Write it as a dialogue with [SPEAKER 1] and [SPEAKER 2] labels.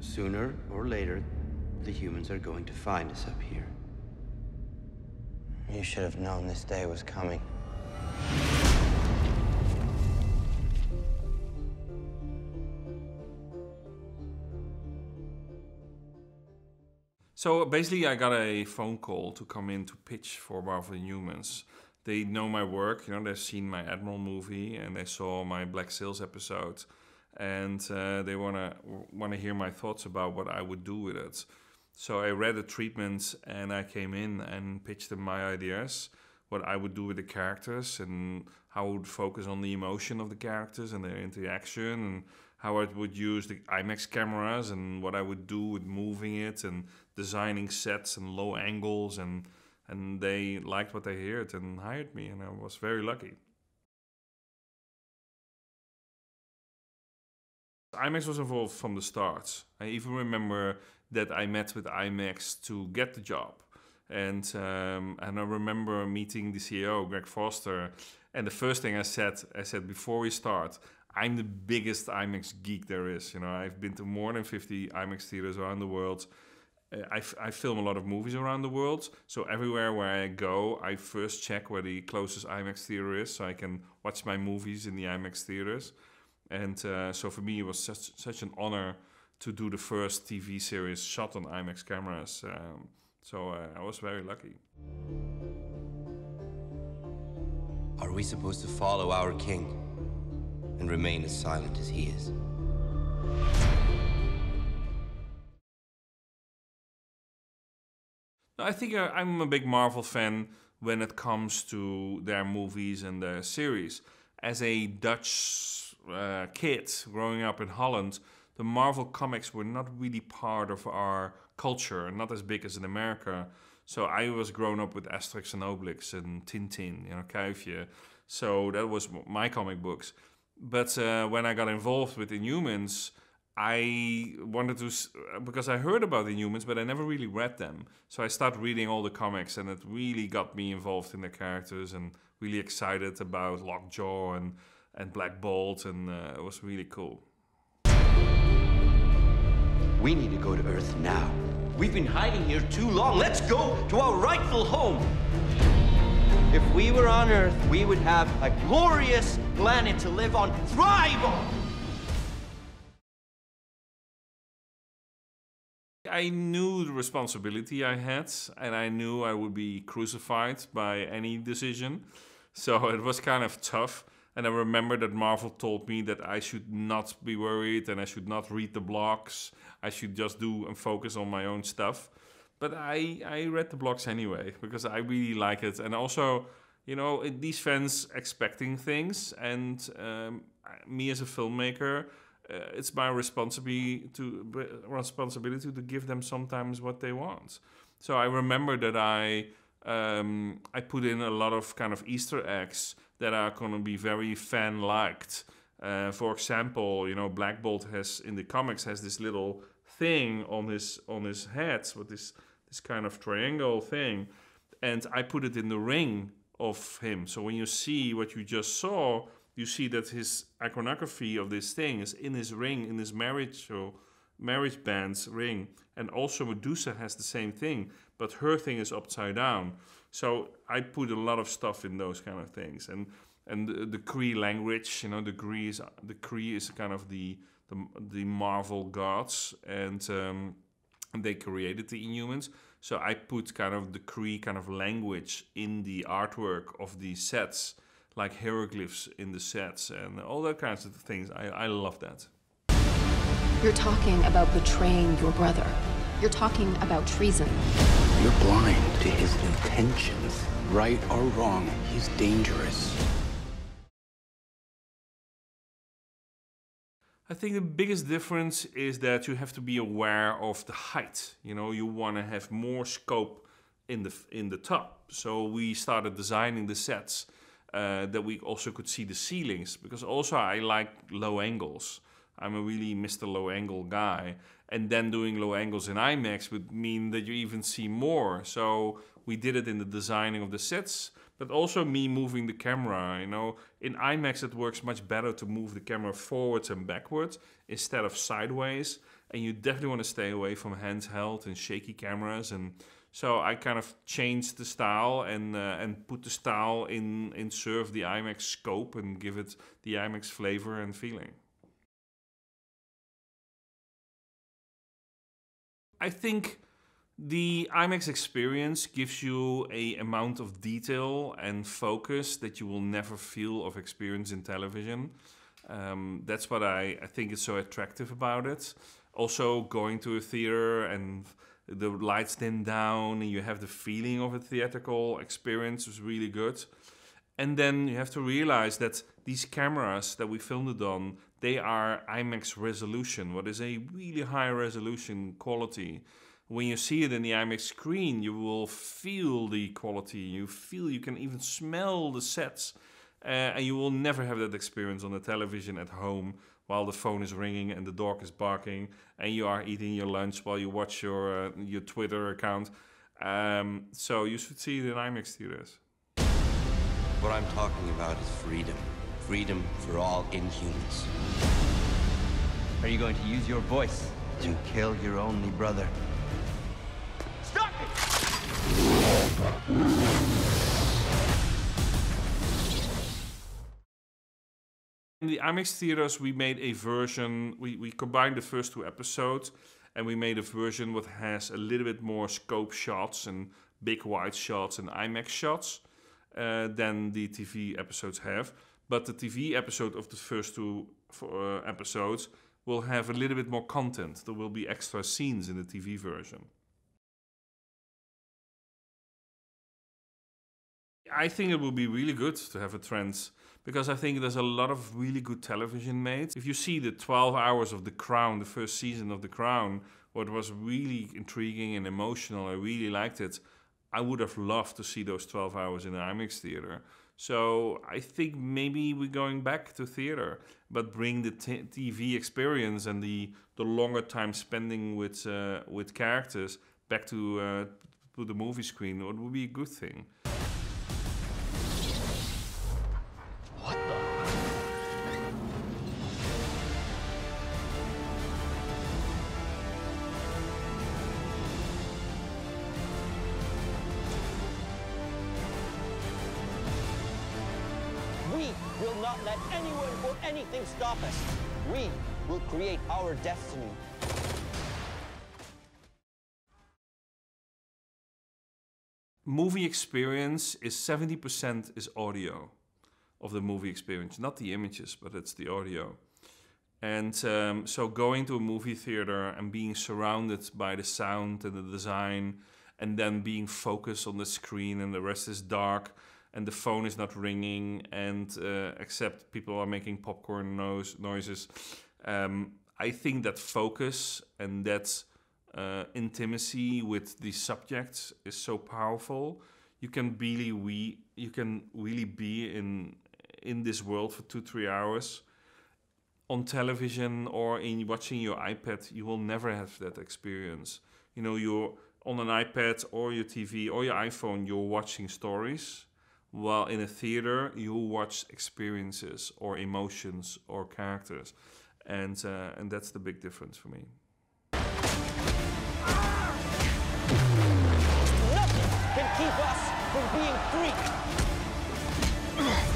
[SPEAKER 1] Sooner or later, the humans are going to find us up here. You should have known this day was coming. So basically, I got a phone call to come in to pitch for Marvel Humans. They know my work, you know, they've seen my Admiral movie and they saw my Black Sails episode and uh, they wanna wanna hear my thoughts about what I would do with it. So I read the treatments and I came in and pitched them my ideas, what I would do with the characters and how I would focus on the emotion of the characters and their interaction and how I would use the IMAX cameras and what I would do with moving it and designing sets and low angles and and they liked what they heard and hired me and I was very lucky. IMAX was involved from the start. I even remember that I met with IMAX to get the job. And, um, and I remember meeting the CEO, Greg Foster. And the first thing I said, I said, before we start, I'm the biggest IMAX geek there is. You know, I've been to more than 50 IMAX theaters around the world. I, I film a lot of movies around the world, so everywhere where I go, I first check where the closest IMAX theater is, so I can watch my movies in the IMAX theaters. And uh, so for me, it was such, such an honor to do the first TV series shot on IMAX cameras. Um, so uh, I was very lucky. Are we supposed to follow our king and remain as silent as he is? I think uh, I'm a big Marvel fan when it comes to their movies and their series. As a Dutch uh, kid growing up in Holland, the Marvel comics were not really part of our culture not as big as in America. So I was grown up with Asterix and Obelix and Tintin, you know, Kuifje. So that was my comic books. But uh, when I got involved with Inhumans, I wanted to because I heard about Inhumans, but I never really read them. So I started reading all the comics, and it really got me involved in the characters and really excited about Lockjaw and and Black Bolt, and uh, it was really cool. We need to go to Earth now. We've been hiding here too long. Let's go to our rightful home. If we were on Earth, we would have a glorious planet to live on, thrive on. I knew the responsibility I had, and I knew I would be crucified by any decision. So it was kind of tough. And I remember that Marvel told me that I should not be worried and I should not read the blogs. I should just do and focus on my own stuff. But I, I read the blogs anyway because I really like it. And also, you know, it, these fans expecting things. And um, me as a filmmaker, uh, it's my responsibility to, responsibility to give them sometimes what they want. So I remember that I um, I put in a lot of kind of Easter eggs that are going to be very fan liked. Uh, for example, you know, Black Bolt has in the comics has this little thing on his on his head with this this kind of triangle thing, and I put it in the ring of him. So when you see what you just saw, you see that his iconography of this thing is in his ring in his marriage. So marriage bands ring. And also Medusa has the same thing, but her thing is upside down. So I put a lot of stuff in those kind of things. And and the, the Cree language, you know, the Cree is the Cree is kind of the the, the Marvel gods, and um, they created the Inhumans. So I put kind of the Cree kind of language in the artwork of the sets, like hieroglyphs in the sets and all that kinds of things. I, I love that. You're talking about betraying your brother. You're talking about treason. You're blind to his intentions. Right or wrong, he's dangerous. I think the biggest difference is that you have to be aware of the height. You know, you want to have more scope in the in the top. So we started designing the sets uh, that we also could see the ceilings because also I like low angles. I'm a really Mr. Low Angle guy. And then doing low angles in IMAX would mean that you even see more. So we did it in the designing of the sets, but also me moving the camera. You know, in IMAX it works much better to move the camera forwards and backwards instead of sideways. And you definitely want to stay away from handheld and shaky cameras. And so I kind of changed the style and uh, and put the style in in serve the IMAX scope and give it the IMAX flavor and feeling. I think the IMAX experience gives you a amount of detail and focus that you will never feel of experience in television. Um, that's what I, I think is so attractive about it. Also, going to a theater and the lights dim down and you have the feeling of a theatrical experience is really good. And then you have to realize that these cameras that we filmed it on, they are IMAX resolution, what is a really high resolution quality. When you see it in the IMAX screen, you will feel the quality. You feel, you can even smell the sets. Uh, and you will never have that experience on the television at home while the phone is ringing and the dog is barking and you are eating your lunch while you watch your uh, your Twitter account. Um, so you should see it in IMAX theaters. What I'm talking about is freedom freedom for all Inhumans. Are you going to use your voice to kill your only brother? Stop In the IMAX theaters, we made a version, we, we combined the first two episodes and we made a version that has a little bit more scope shots and big wide shots and IMAX shots uh, than the TV episodes have but the TV episode of the first two uh, episodes will have a little bit more content. There will be extra scenes in the TV version. I think it will be really good to have a trends because I think there's a lot of really good television made. If you see the 12 hours of The Crown, the first season of The Crown, what was really intriguing and emotional, I really liked it. I would have loved to see those 12 hours in the IMAX theater. So I think maybe we're going back to theater, but bring the t- TV experience and the the longer time spending with uh, with characters back to uh, to the movie screen. It would be a good thing. will not let anyone or anything stop us. We will create our destiny. Movie experience is 70% is audio of the movie experience, not the images, but it's the audio. And um, so going to a movie theater and being surrounded by the sound and the design, and then being focused on the screen and the rest is dark, and the phone is not ringing and uh, except people are making popcorn noise, noises. Um, I think that focus and that uh, intimacy with the subjects is so powerful. You can really we you can really be in in this world for two three hours on television or in watching your iPad. You will never have that experience. You know you're on an iPad or your TV or your iPhone. You're watching stories while in a theater, you watch experiences or emotions or characters, and uh, and that's the big difference for me. Nothing can keep us from being free.